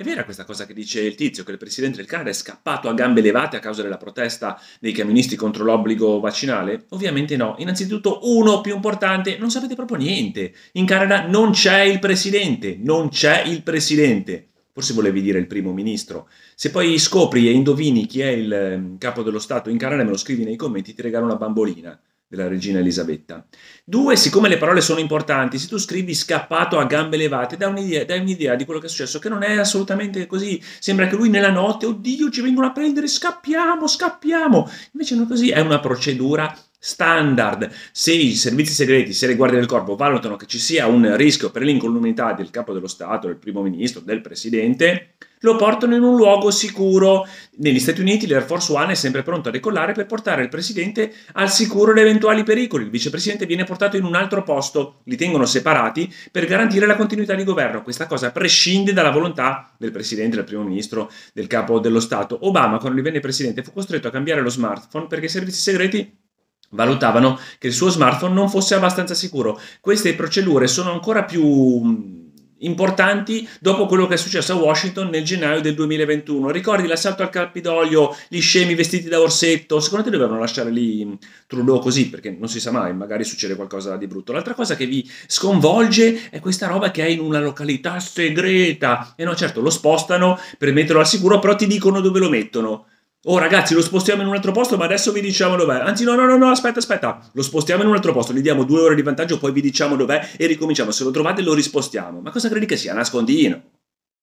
È vera questa cosa che dice il tizio, che il presidente del Canada è scappato a gambe levate a causa della protesta dei camionisti contro l'obbligo vaccinale? Ovviamente no. Innanzitutto, uno più importante, non sapete proprio niente. In Canada non c'è il presidente, non c'è il presidente. Forse volevi dire il primo ministro. Se poi scopri e indovini chi è il ehm, capo dello Stato in Canada, me lo scrivi nei commenti, ti regalo una bambolina della regina Elisabetta. Due, siccome le parole sono importanti, se tu scrivi scappato a gambe levate, dai un'idea, un'idea, di quello che è successo, che non è assolutamente così. Sembra che lui nella notte, oddio, ci vengono a prendere, scappiamo, scappiamo. Invece non è così, è una procedura standard. Se i servizi segreti, se le guardie del corpo valutano che ci sia un rischio per l'incolumità del capo dello Stato, del primo ministro, del presidente, lo portano in un luogo sicuro. Negli Stati Uniti l'Air Force One è sempre pronto a decollare per portare il presidente al sicuro da eventuali pericoli. Il vicepresidente viene portato in un altro posto, li tengono separati per garantire la continuità di governo. Questa cosa prescinde dalla volontà del presidente, del primo ministro, del capo dello Stato. Obama, quando divenne presidente, fu costretto a cambiare lo smartphone perché i servizi segreti valutavano che il suo smartphone non fosse abbastanza sicuro. Queste procedure sono ancora più mm, importanti dopo quello che è successo a Washington nel gennaio del 2021. Ricordi l'assalto al Campidoglio, gli scemi vestiti da orsetto? Secondo te dovevano lasciare lì mm, Trudeau così perché non si sa mai, magari succede qualcosa di brutto. L'altra cosa che vi sconvolge è questa roba che è in una località segreta. E no, certo, lo spostano per metterlo al sicuro, però ti dicono dove lo mettono Oh ragazzi, lo spostiamo in un altro posto, ma adesso vi diciamo dov'è. Anzi, no, no, no, no, aspetta, aspetta. Lo spostiamo in un altro posto, gli diamo due ore di vantaggio, poi vi diciamo dov'è e ricominciamo. Se lo trovate lo rispostiamo. Ma cosa credi che sia? Nascondino.